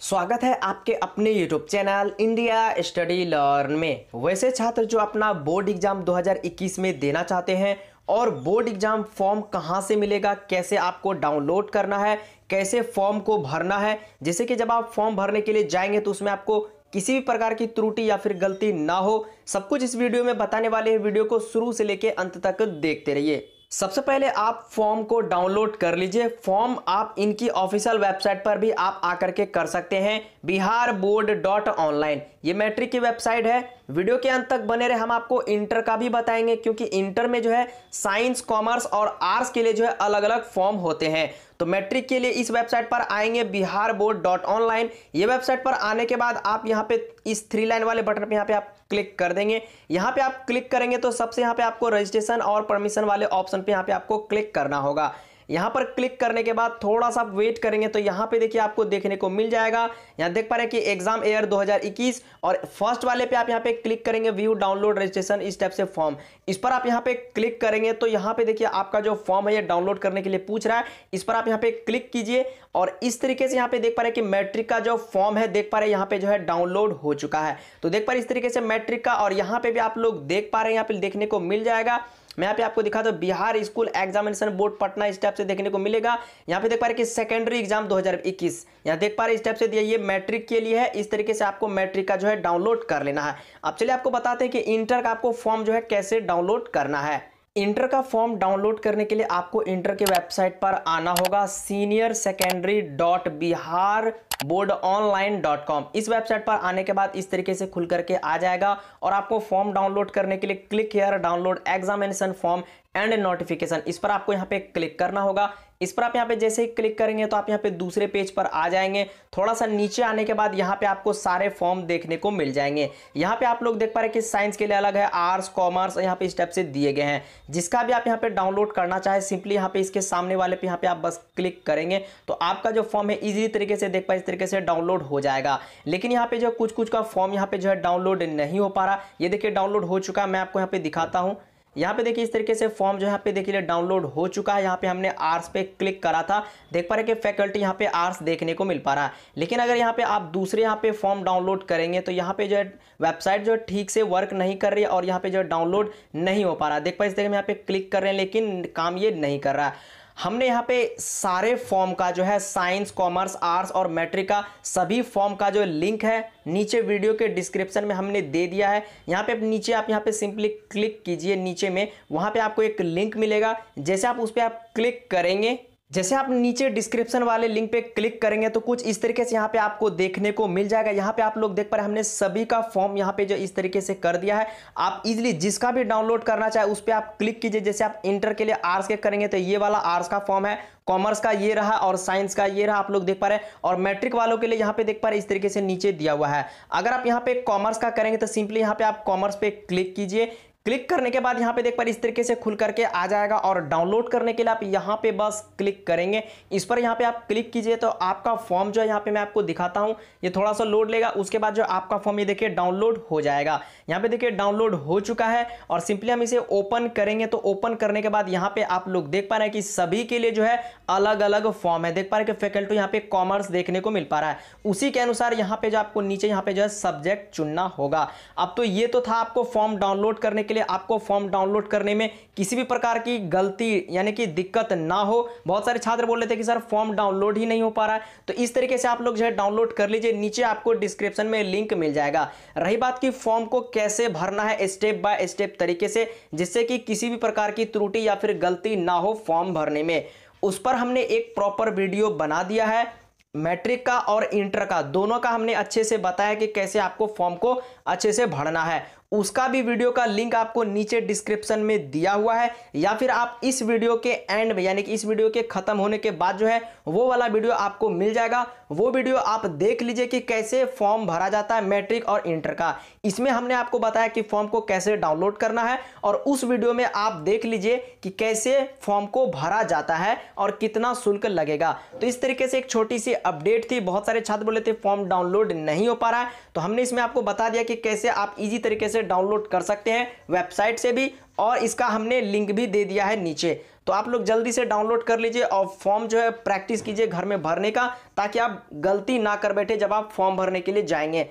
स्वागत है आपके अपने YouTube channel India study learn में वैसे छात्र जो अपना बोर्ड एग्जाम 2021 में देना चाहते हैं और बोर्ड एग्जाम फॉर्म कहाँ से मिलेगा कैसे आपको डाउनलोड करना है कैसे फॉर्म को भरना है जैसे कि जब आप फॉर्म भरने के लिए जाएंगे तो उसमें आपको किसी भी प्रकार की त्रुटि या फिर गलती ना हो सब कुछ इस वीडियो में बताने वाले हैं वीडियो को शुरू से लेकर अंत तक देखते रहिए सबसे पहले आप फॉर्म को डाउनलोड कर लीजिए फॉर्म आप इनकी ऑफिशियल वेबसाइट पर भी आप आकर के कर सकते हैं बिहार बोर्ड डॉट ऑनलाइन ये मैट्रिक की वेबसाइट है वीडियो के अंत तक बने रहे हम आपको इंटर का भी बताएंगे क्योंकि इंटर में जो है साइंस कॉमर्स और आर्ट्स के लिए जो है अलग अलग फॉर्म होते हैं तो मैट्रिक के लिए इस वेबसाइट पर आएंगे बिहार बोर्ड डॉट ऑनलाइन ये वेबसाइट पर आने के बाद आप यहाँ पे इस थ्री लाइन वाले बटन पे यहाँ पे आप क्लिक कर देंगे यहाँ पे आप क्लिक करेंगे तो सबसे यहाँ पे आपको रजिस्ट्रेशन और परमिशन वाले ऑप्शन पे यहाँ पे आपको क्लिक करना होगा यहाँ पर क्लिक करने के बाद थोड़ा सा वेट करेंगे तो यहां पे देखिए आपको देखने को मिल जाएगा यहाँ देख पा रहे हैं कि एग्जाम एयर 2021 और फर्स्ट वाले पे आप यहाँ पे क्लिक करेंगे व्यू डाउनलोड रजिस्ट्रेशन इस टाइप से फॉर्म इस पर आप यहां पे क्लिक करेंगे तो यहाँ पे देखिए आपका जो फॉर्म है ये डाउनलोड करने के लिए पूछ रहा है इस पर आप यहाँ पे क्लिक कीजिए और इस तरीके से यहाँ पे देख पा रहे कि मैट्रिक का जो फॉर्म है देख पा रहे यहां पे जो है डाउनलोड हो चुका है तो देख पा रहे इस तरीके से मैट्रिक का और यहाँ पे भी आप लोग देख पा रहे हैं यहाँ पे देखने को मिल जाएगा मैं यहाँ पे आपको दिखा दो Bihar school examination board Patna step से देखने को मिलेगा यहाँ पे देख पा रहे कि सेकेंडरी एग्जाम 2021 यहाँ देख पा रहे स्टेप से दिया ये मैट्रिक के लिए है इस तरीके से आपको मैट्रिक का जो है डाउनलोड कर लेना है अब चलिए आपको बताते हैं कि इंटर का आपको फॉर्म जो है कैसे डाउनलोड करना है इंटर का फॉर्म डाउनलोड करने के लिए आपको इंटर के वेबसाइट पर आना होगा senior secondary dot Bihar board online dot com इस वेबसाइट पर आने के बाद इस तरीके से खुल करके आ जाएगा और आपको फॉर्म डाउनलोड करने के लिए click here download examination form and notification इस पर आपको यहाँ पे क्लिक करना होगा इस पर आप यहाँ पे जैसे ही क्लिक करेंगे तो आप यहाँ पे दूसरे पेज पर आ जाएंगे थोड़ा सा नीचे आने के बाद यहाँ पे आपको सारे फॉर्म देखने को मिल जाएंगे यहाँ पे आप लोग देख पा रहे हैं कि साइंस के लिए अलग है आर्ट्स कॉमर्स यहाँ पे स्टेप से दिए गए हैं जिसका भी आप यहाँ पे डाउनलोड करना चाहे सिंपली यहाँ पे इसके सामने वाले पे यहाँ पे आप बस क्लिक करेंगे तो आपका जो फॉर्म है इजी तरीके से देख पा इस तरीके से डाउनलोड हो जाएगा लेकिन यहाँ पे जो कुछ कुछ का फॉर्म यहाँ पे जो है डाउनलोड नहीं हो पा रहा ये देखिए डाउनलोड हो चुका मैं आपको यहाँ पे दिखाता हूँ यहाँ पे देखिए इस तरीके से फॉर्म जो यहाँ पे देखिए डाउनलोड हो चुका है यहाँ पे हमने आर्स पे क्लिक करा था देख पा रहे कि फैकल्टी यहाँ पे आर्स देखने को मिल पा रहा है लेकिन अगर यहाँ पे आप दूसरे यहाँ पे फॉर्म डाउनलोड करेंगे तो यहाँ पे जो है वेबसाइट जो है ठीक से वर्क नहीं कर रही है और यहाँ पे जो है डाउनलोड नहीं हो पा रहा देख पा रहे इस तरीके में यहाँ पे क्लिक कर रहे हैं लेकिन काम ये नहीं कर रहा है हमने यहाँ पे सारे फॉर्म का जो है साइंस कॉमर्स आर्ट्स और मैट्रिक का सभी फॉर्म का जो लिंक है नीचे वीडियो के डिस्क्रिप्शन में हमने दे दिया है यहाँ पे नीचे आप यहाँ पे सिंपली क्लिक कीजिए नीचे में वहाँ पे आपको एक लिंक मिलेगा जैसे आप उस पर आप क्लिक करेंगे जैसे आप नीचे डिस्क्रिप्शन वाले लिंक पे क्लिक करेंगे तो कुछ इस तरीके से यहाँ पे आपको देखने को मिल जाएगा यहाँ पे आप लोग देख पा रहे हमने सभी का फॉर्म यहाँ पे जो इस तरीके से कर दिया है आप इजीली जिसका भी डाउनलोड करना चाहे उस पर आप क्लिक कीजिए जैसे आप इंटर के लिए आर्ट्स के करेंगे तो ये वाला आर्ट्स का फॉर्म है कॉमर्स का ये रहा और साइंस का ये रहा आप लोग देख पा रहे हैं और मैट्रिक वालों के लिए यहाँ पे देख पा रहे इस तरीके से नीचे दिया हुआ है अगर आप यहाँ पे कॉमर्स का करेंगे तो सिंपली यहाँ पे आप कॉमर्स पे क्लिक कीजिए क्लिक करने के बाद यहाँ पे देख पा रहे इस तरीके से खुल करके आ जाएगा और डाउनलोड करने के लिए आप यहाँ पे बस क्लिक करेंगे इस पर यहाँ पे आप क्लिक कीजिए तो आपका फॉर्म जो है यहाँ पे मैं आपको दिखाता हूँ ये थोड़ा सा लोड लेगा उसके बाद जो आपका फॉर्म ये देखिए डाउनलोड हो जाएगा यहाँ पे देखिए डाउनलोड हो चुका है और सिंपली हम इसे ओपन करेंगे तो ओपन करने के बाद यहाँ पे आप लोग देख पा रहे हैं कि सभी के लिए जो है अलग अलग फॉर्म है देख पा रहे हैं कि फैकल्टी यहाँ पे कॉमर्स देखने को मिल पा रहा है उसी के अनुसार यहाँ पे जो आपको नीचे यहाँ पे जो है सब्जेक्ट चुनना होगा अब तो ये तो था आपको फॉर्म डाउनलोड करने के लिए लिए आपको फॉर्म डाउनलोड करने में किसी भी प्रकार की गलती यानी कि दिक्कत ना हो बहुत सारे छात्र बोल रहे थे कि सर फॉर्म डाउनलोड ही नहीं हो पा रहा है तो इस तरीके से आप लोग जो है डाउनलोड कर लीजिए नीचे आपको डिस्क्रिप्शन में लिंक मिल जाएगा रही बात की फॉर्म को कैसे भरना है स्टेप बाय स्टेप तरीके से जिससे कि किसी भी प्रकार की त्रुटि या फिर गलती ना हो फॉर्म भरने में उस पर हमने एक प्रॉपर वीडियो बना दिया है मैट्रिक का और इंटर का दोनों का हमने अच्छे से बताया कि कैसे आपको फॉर्म को अच्छे से भरना है उसका भी वीडियो का लिंक आपको नीचे डिस्क्रिप्शन में दिया हुआ है या फिर आप इस वीडियो के एंड में यानी कि इस वीडियो के खत्म होने के बाद जो है वो वाला वीडियो आपको मिल जाएगा वो वीडियो आप देख लीजिए कि कैसे फॉर्म भरा जाता है मैट्रिक और इंटर का इसमें हमने आपको बताया कि फॉर्म को कैसे डाउनलोड करना है और उस वीडियो में आप देख लीजिए कि कैसे फॉर्म को भरा जाता है और कितना शुल्क लगेगा तो इस तरीके से एक छोटी सी अपडेट थी बहुत सारे छात्र बोले थे फॉर्म डाउनलोड नहीं हो पा रहा है तो हमने इसमें आपको बता दिया कि कैसे आप इजी तरीके से से डाउनलोड कर सकते हैं वेबसाइट से भी और इसका हमने लिंक भी दे दिया है नीचे तो आप लोग जल्दी से डाउनलोड कर लीजिए और फॉर्म जो है प्रैक्टिस कीजिए घर में भरने का ताकि आप गलती ना कर बैठे जब आप फॉर्म भरने के लिए जाएंगे